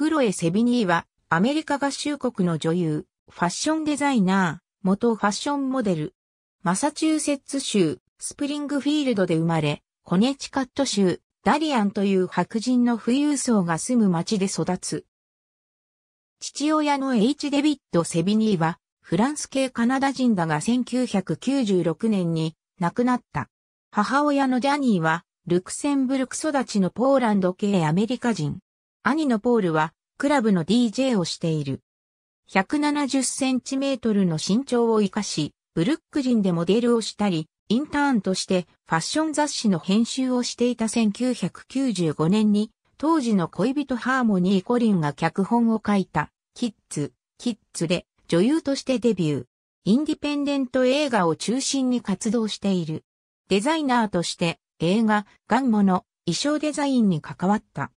クロエ・セビニーは、アメリカ合衆国の女優、ファッションデザイナー、元ファッションモデル。マサチューセッツ州、スプリングフィールドで生まれ、コネチカット州、ダリアンという白人の富裕層が住む町で育つ。父親の H. デビッド・セビニーは、フランス系カナダ人だが1996年に亡くなった。母親のジャニーは、ルクセンブルク育ちのポーランド系アメリカ人。兄のポールは、クラブの DJ をしている。170センチメートルの身長を活かし、ブルックリンでモデルをしたり、インターンとしてファッション雑誌の編集をしていた1995年に、当時の恋人ハーモニー・コリンが脚本を書いた、キッズ、キッズで女優としてデビュー。インディペンデント映画を中心に活動している。デザイナーとして映画、ガンモの衣装デザインに関わった。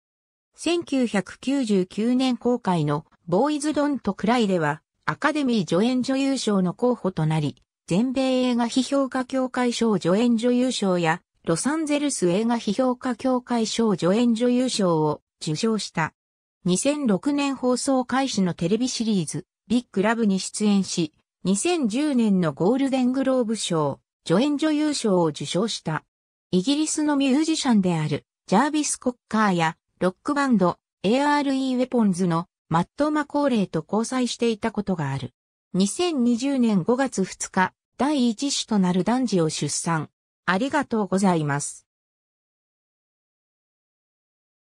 1999年公開のボーイズ・ドンと・クライではアカデミー助演女優賞の候補となり、全米映画批評家協会賞助演女優賞やロサンゼルス映画批評家協会賞助演女優賞を受賞した。2006年放送開始のテレビシリーズ、ビッグラブに出演し、2010年のゴールデングローブ賞、助演女優賞を受賞した。イギリスのミュージシャンである、ジャービス・コッカーや、ロックバンド ARE ウェポンズのマット・マコーレーと交際していたことがある。2020年5月2日、第一子となる男児を出産。ありがとうございます。